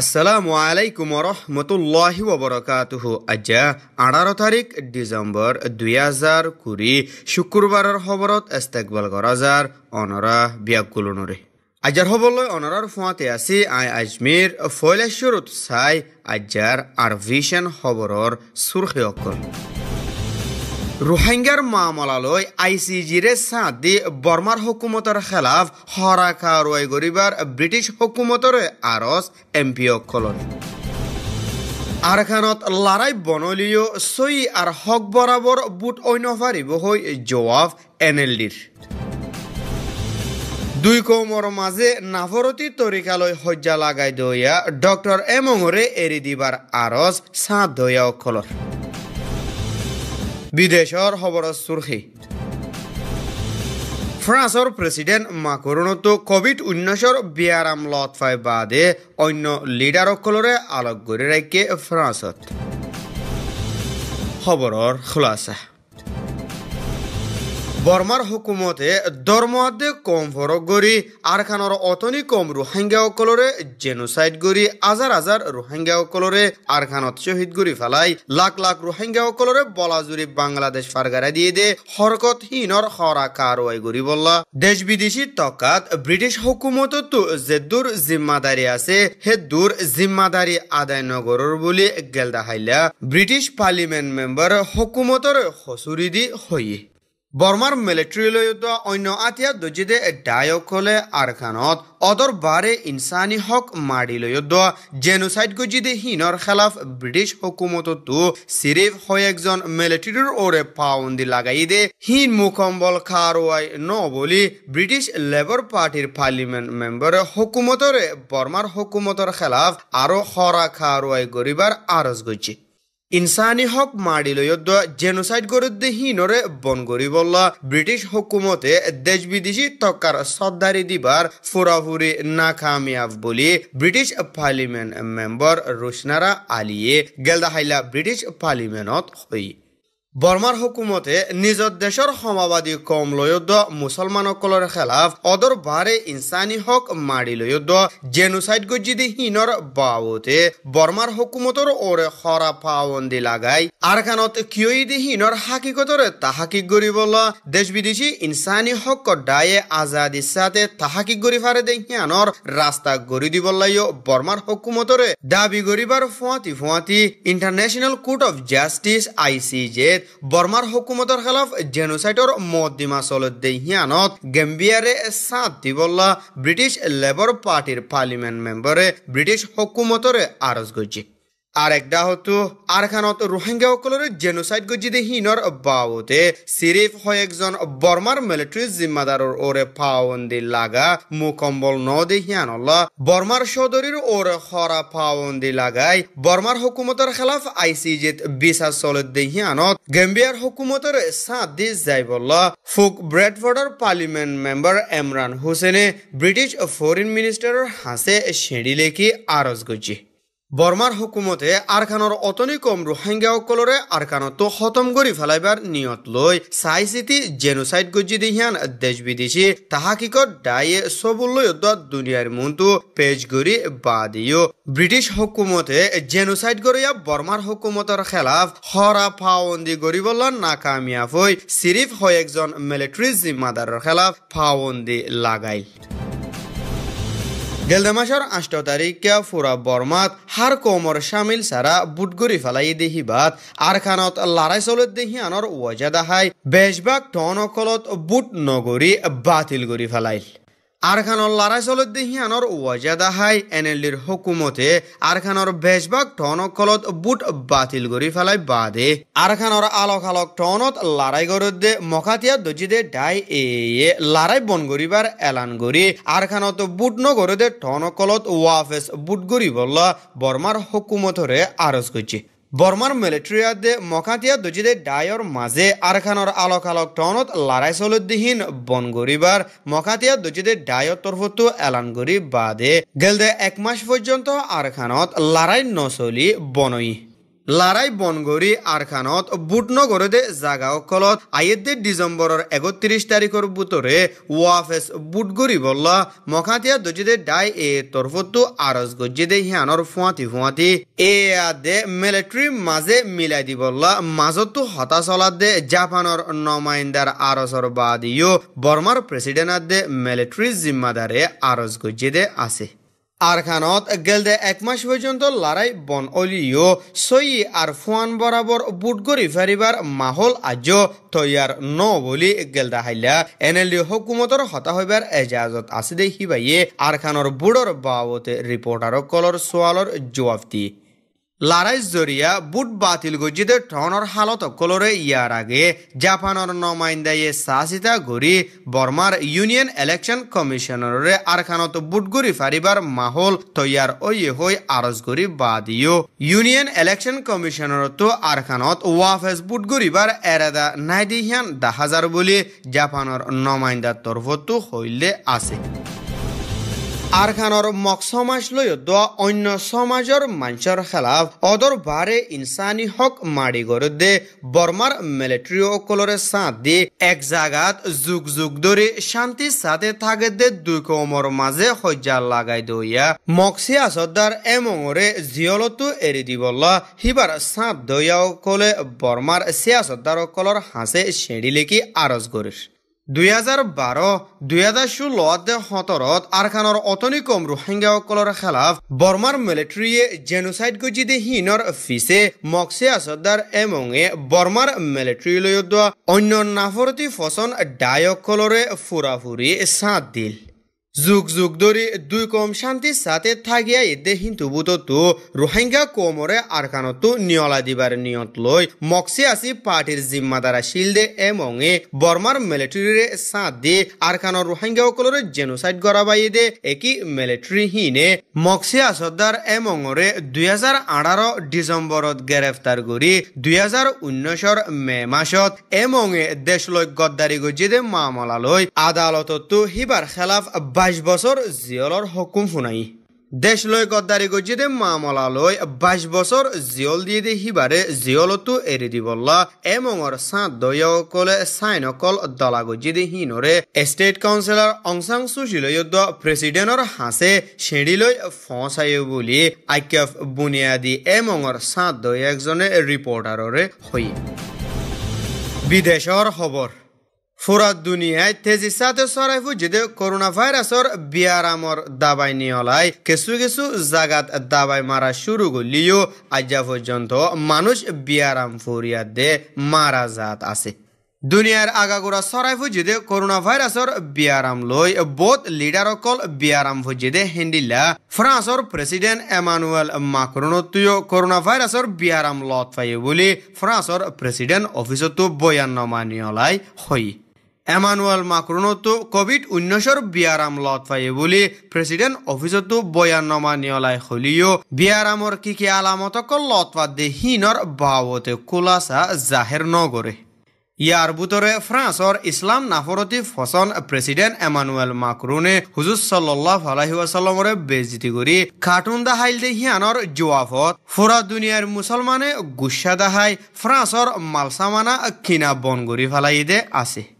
আছালামাইকুম ৰহমতুল্লাহি বৰকাতহু আজা আঠাৰ তাৰিখ ডিচেম্বৰ দুই হাজাৰ কুৰি শুক্ৰবাৰৰ খবৰত ইষ্টেকবাল গৰাজাৰ অনৰা ব্যাকুলনৰে আজাৰ হবলৈ অনৰাৰ ফুৱাতে আছে আই আজমীৰ ফৈলেশ্বৰত চাই আজাৰ আৰ্ভিছন খবৰৰ চুৰ্খী অকণ ৰোহিংগাৰ মামলালৈ আই চি জিৰে চাঁদ দি বৰ্মাৰ হকুমতৰ খেলাফ সৰাখা ৰোৱাই গৰিবাৰ ব্ৰিটিছ হকুমতৰে আৰজ এম পি অক কলনি আৰখানত লাৰাই বনলিও চহী আৰু হক বৰাবৰ বুট অন্য পাৰিব হৈ জৱাব এন এল ডিৰ দুই কৌমৰ মাজে নাভৰতী তৰিকালৈ সজ্জা লগাই দিয়া ডক্টৰ এমঙৰে এৰি দিবাৰ আৰজ চাঁদ দয়া বিদেশৰ খবৰৰ চুৰ্খী ফ্ৰান্সৰ প্ৰেছিডেণ্ট মাকৰণতো কভিড উন্নয়নৰ ব্যায়াৰাম লটফাই বাদে অন্য লিডাৰসকলৰে আলোক গঢ়ি ৰাখে ফ্ৰান্সত খবৰৰ খোলাচা বৰ্মাৰ হুকুমতে দৰমহাতে কম ফৰক গৰি আৰখানৰ অতনি কম ৰোহাংগীয়াসকলৰে জেনোচাইড গৰি আজাৰ আজাৰ ৰোহাংগীয়াসকলৰে আৰখানত শ্বহীদ গৰি পেলাই লাখ লাখ ৰোহাংগীয়াসকলৰে বলাজুৰি বাংলাদেশ ফাৰগাৰাই দিয়ে দে হৰকতহীনৰ সৰা কাৰৱাই গৰি বল্লা দেশ বিদেশী টকাত ব্ৰিটিছ হুকুমততো যে দূৰ জিম্মাদাৰী আছে সেই দূৰ জিম্মাদাৰী আদায় নগৰৰ বুলি গেলদাহাইলা ব্ৰিটিছ পাৰ্লিমেণ্ট মেম্বাৰ হুকুমতৰ সঁচুৰি দি হয়েই বৰ্মাৰ মিলিট্ৰীলৈ উঠোৱা অন্য আঠিয়া দুজিদে ডায়কলে আৰখানত অদৰ বাৰে ইনচানী হক মাৰি লৈ উদোৱা জেনোচাইড গুজিদে হীনৰ খেলাফ ব্ৰিটিছ হকুমতো চিৰিফ হৈ একজন মিলিট্ৰীৰ ওৰে পাউণ্ডি লাগাই দে হীন মুখম্বল খাৰুৱাই ন বুলি ব্ৰিটিছ লেবাৰ পাৰ্টিৰ পাৰ্লিমেণ্ট মেম্বৰে হকুমতৰে বৰ্মাৰ হকুমতৰ খেলাফ আৰু সৰা খাৰুৱাই গঢ়িবাৰ আৰজ গৈছে ইনচানি হক মাৰি লৈ জেনচাইড গুৰুদ্বেহীনৰে বন কৰিব ব্ৰিটিছ হকুমতে দেশ বিদেশী টকাৰ চৰ্দাৰী দিবাৰ ফুৰা ফুৰি নাকামিয়াব বুলি ব্ৰিটিছ পাৰ্লিমেণ্ট মেম্বৰ ৰোচনাৰা আলিয়ে গেলদাহাইলা ব্ৰিটিছ পাৰ্লিমেণ্টত হয় বৰ্মাৰ হুকুমতে নিজৰ দেশৰ সমাবাদী কম লয়ুদ্ধ মুছলমানসকলৰ খেলাফ অদৰ বাৰে ইনচানী হক মাৰি লয়ুদ্ধ জেনুচাইড গজিদিহীনৰ বাবতে বৰ্মাৰ হুকুমতৰ ওৰে সৰা পাবন্দী লগাই আৰখানত ক্ষয়িদিহীনৰ হাকিকতৰে তাহাকিক গঢ়িবলৈ দেশ বিদেশী ইনচানী হক দায়ে আজাদী ইচ্ছাতে তাহাকিক গঢ়িফাৰে দেহিয়ানৰ ৰাস্তা গঢ়ি দিবলৈও বৰ্মাৰ হকুমতৰে দাবী গঢ়িবাৰ ফুৱাতি ফুৱাতি international court of justice I C জেত বর্মার হকুমতর খেলাফ জেনোসাইটর মদ্দিমা চলত হিয়ানত গেম্বিয়ারে সাঁত দিবল্লা ব্রিটিশ লেবর পার্টির পার্লিমেন্ট মেম্বরে ব্রিটিশ হকুমতরে আরজ গজিক একটা হতো আরখানত রোহিঙ্গা সকলের জেনোসাইড গজিদে হিনর বাবতে সিরিফ হয় একজন বর্মার মিলিটারি জিম্মাদারর ওরে পাওয়ন্দি লাগা মুকম্বল ন দেহিয়ান বর্মার সদরীর ওরে খরা পাওয়ন্দি লাগাই বর্মার হুকুমতর খেলাফ আইসিজিত বিচার চলত দেহিয়ানত গেম্বিয়ার হুকুমতর সাঁত দি যাই বলল ফুক ব্রেডফোর্ডর পার্লিমেন্ট মেম্বার এমরান হোসেনে ব্রিটিশ ফরেন মিনিস্টারের হাসে সিঁড়ি লেখি আরজ গজি বর্মার হুকুমতে আরখানোর অতনি কম রোহিঙ্গা সকলরে আরখানত খতম করি ফেলাইবার নিয়ত লৈ চাই চিতি জেনোসাইড গজি দিহিয়ান দেশ বিদেশি তাহাকিকত ডায়ে সবুল্লৈ দুনিয়ার মনটো পেজ গড়ি বা দিও ব্রিটিশ হুকুমতে জেনোসাইড গড়িয়া বর্মার হুকুমতর খেলাফ হরা ফাওয়ন্দি না নাকামিয়াব হই সিরিফ হয় একজন মিলিটারি জিম্মাদারের খেলাফ ফাওন্দি লাগাইল গেলদে মাসের আষ্ট তারিখে ফুরা বর্মাত হার কমর সামিল সারা বুটগুড়ি ফেলাই দেহি বাদ আর খানত লড়াই চলত দেহি আনর ওয়াজা দাহাই বেশবাগ টন অকলত বুট নগরী বাতিল গড়ি ফেলাইল আরখানর লড়াই চলত দেহিয়ানর ওয়াজাদাহাই এনএলডির হুকুমতে আরখানর বেশভাগ টনক কলত বুট বাতিল গড়ি ফেলাই বাদে আরখানর আলোক আলোক টনত লড়াই গরত দে মখাতিয়া দজিদে ডাই এ লড়াই বন করিবার এলান করি আরখানত বুট নগরদে টনক কলত ওয়াফেস বুট গড়ি বল্লা বর্মার হুকুমতরে আরজ করছে বর্মার মিলিটারিয়াদে মকাতিয়া দজিদে ডায়র মাঝে আরখানোর আলক আলোক টনত লড়াই বন বনগরিবার মকাতিয়া দজিদে ডায়র তরফতো এলানগরি বাদে গেলদে এক মাস পর্যন্ত আরখানত লড়াই নচলি বনই বনগরি বনগৰি আৰখানত বুটনগৰতে জাগা অকলত আয়েদে ডিসেম্বর একত্রিশ তাৰিখৰ বুতরে ওয়াফেস বুটগৰি বল্লা মখাতিয়া দজিদে ডাই এ তৰফতো আৰজ গজিদে সিয়ানৰ ফুয়াতি ফুয়াতি এ আদে মিলিটারি মাঝে মিলাই দি বল্লা মাজতো হতা চলাত দে জাপানৰ নমাইন্দার আরসর বাদিও বৰ্মাৰ প্ৰেচিডেণ্ট দে মিলিটাৰী জিম্মাদাৰে আৰজ গজিদে আছে আরখানত গেলদে এক মাস পর্যন্ত লড়াই বন অলিও সই আর ফুয়ান বরাবর বুট গড়ি ফেরিবার মাহল আজ তৈয়ার ন বলি গেলদা হাইলা এন এল ডি হকুমতর হতা হইবার এজাজত আছে দে হিবাইয়ে আরখানর বুড়র বাবতে রিপোর্টারক কলর সোয়ালর জবাব দি লারাইজ জরিয়া বুট বাতিল গজিদের ঠনর হালত কলরে ইয়ার আগে জাপানর নমাইন্দাইয়ে সাসিতা গরি বর্মার ইউনিয়ন ইলেকশন কমিশনারে আরখানত বুটগুরি ফারিবার মাহল তৈয়ার ওয়ে হই আরজ গরি বাদিও ইউনিয়ন ইলেকশন কমিশনার তো আরখানত বুট বুটগুরিবার এরাদা নাইডিহিয়ান দাহাজার বলি জাপানর নমাইন্দার তরফতো হইলে আছে আৰখানৰ মক সমাজ লৈ দোৱা অন্য সমাজৰ মঞ্চৰ খেলাফ অদৰ বাৰে ইনচানী হক মাৰি গৰ দে বৰ্মাৰ মিলিটেৰীসকলৰে চাঁদ দি এক জাগাত যুগ যুগ ধৰি শান্তি চাঁদে থাকে দে দুই কমৰ মাজে শয্যা লগাই দৈয়া মক্সিয়া চৰ্দাৰ এমঙৰে জিয়লতো এৰি দিবলা সিবাৰ চাঁদ দৈয়াসকলে বৰ্মাৰ চিয়া চৰ্দাৰসকলৰ হাঁচে চেঁড়িলেকি আৰজ কৰিছে দুহেজাৰ বাৰ দুহেজাৰ ষোল্লতে সোতৰত আৰখানৰ অতনি কম ৰোহিংগাসকলৰ খেলাফ বৰ্মাৰ মিলিটেৰীয়ে জেনোচাইড গজিদে হীনৰ পিছে মক্সে আছদাৰ এমঙে বৰ্মাৰ মিলিটেৰীলৈ অন্য নাফৰতী ফচন ডায়সকলৰে ফুৰা ফুৰি চাঁদ দিল যুগ যুগ ধরে দুই কম শান্তি সাথে থাকিয়া এদে হিন্দু তো রোহিঙ্গা কোমরে আরকানত নিয়লা দিবার নিয়ত লই মক্সি আসি পার্টির জিম্মাদার আসিল দে এ বর্মার মিলিটারিরে সাঁত দে আরকানো রোহিঙ্গা কলরে জেনোসাইড গড়াবাই দে একই মিলিটারি হিনে মক্সি আসদার রে দুই হাজার আঠারো ডিসেম্বরত গ্রেফতার করি দুই হাজার উনিশর মে মাসত দেশ দেশলৈ গদ্দারি গজিদে মামলা লই আদালততো হিবার খেলাফ বাইশ বছর জিয়লর হুকুম শুনাই দেশ লয় গদ্দারি গজি দে মামলা লয় বাইশ বছর জিয়ল দিয়ে দে হিবারে জিয়লতো এরি দিবল্লা এমঙর সাঁত দয়কলে সাইনকল দলা গজি দে হিনরে স্টেট কাউন্সিলর অংসাং সুশীলয়ুদ্ধ প্রেসিডেন্টর হাসে সিঁড়িলৈ ফঁসায় বুলি আইকেফ বুনিয়াদী এমঙর সাঁত দয় একজনে ৰিপৰ্টাৰৰে হৈ বিদেশৰ খবৰ ফুরা দুনিয়ায় তেজি সাথে সরাইফু দে করোনা ভাইরাসর বিয়ারামর দাবাই নিয়লাই কিছু কিছু জাগাত দাবাই মারা শুরু করলিও আজ পর্যন্ত মানুষ বিয়ারাম ফুরিয়া দে মারা জাত আছে দুনিয়ার আগাগোড়া সরাই দে করোনা ভাইরাসর বিয়ারাম লই বোধ লিডার অকল বিয়ারাম দে হেন্ডিলা ফ্রান্সর প্রেসিডেন্ট এমানুয়েল মাকরনতীয় করোনা ভাইরাসর বিয়ারাম লত ফাই বলি ফ্রান্সর প্রেসিডেন্ট অফিসতো বয়ান নিয়লাই হয় এমানুয়েল মাক্রোনো তো কোভিড উনিশর বিয়ারাম লত পায়ে বুলি প্ৰেচিডেণ্ট অফিচতো বয়ানমা নিয়লাই হলিও বিয়ারামর কি কি আলামতক লত দে হিনর বাবতে কুলাসা জাহের নগরে ইয়ার বুতরে ফ্রান্সর ইসলাম নাফরতি ফসন প্রেসিডেন্ট এমানুয়েল মাকরুনে হুজুর সাল্লাহ আলাহিসাল্লমরে বেজিতি কৰি খাটুন দাহাইল দে হিয়ানর জোয়াফত ফুরা দুনিয়ার মুসলমানে গুসা দাহাই ফ্রান্সর মালসামানা কিনা বন কৰি ফেলাই দে আছে